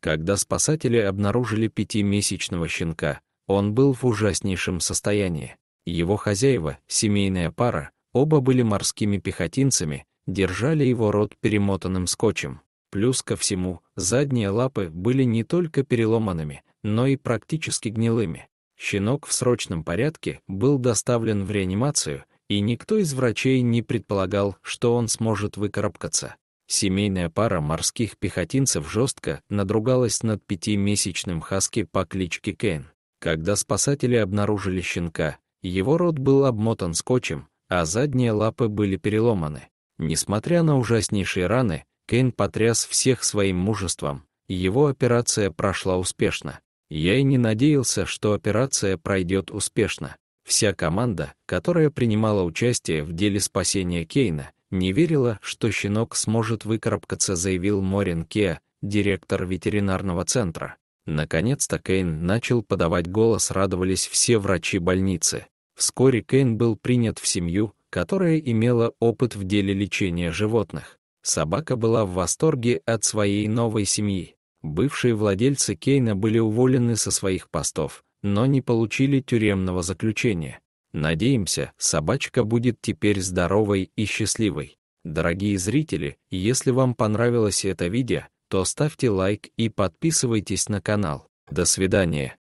Когда спасатели обнаружили пятимесячного щенка, он был в ужаснейшем состоянии. Его хозяева, семейная пара, оба были морскими пехотинцами, держали его рот перемотанным скотчем. Плюс ко всему, задние лапы были не только переломанными, но и практически гнилыми. Щенок в срочном порядке был доставлен в реанимацию, и никто из врачей не предполагал, что он сможет выкарабкаться. Семейная пара морских пехотинцев жестко надругалась над пятимесячным хаски по кличке Кен. Когда спасатели обнаружили щенка, его рот был обмотан скотчем, а задние лапы были переломаны. Несмотря на ужаснейшие раны, Кен потряс всех своим мужеством. Его операция прошла успешно. Я и не надеялся, что операция пройдет успешно. Вся команда, которая принимала участие в деле спасения Кейна, не верила, что щенок сможет выкарабкаться, заявил Морин Ке, директор ветеринарного центра. Наконец-то Кейн начал подавать голос, радовались все врачи больницы. Вскоре Кейн был принят в семью, которая имела опыт в деле лечения животных. Собака была в восторге от своей новой семьи. Бывшие владельцы Кейна были уволены со своих постов, но не получили тюремного заключения. Надеемся, собачка будет теперь здоровой и счастливой. Дорогие зрители, если вам понравилось это видео, то ставьте лайк и подписывайтесь на канал. До свидания.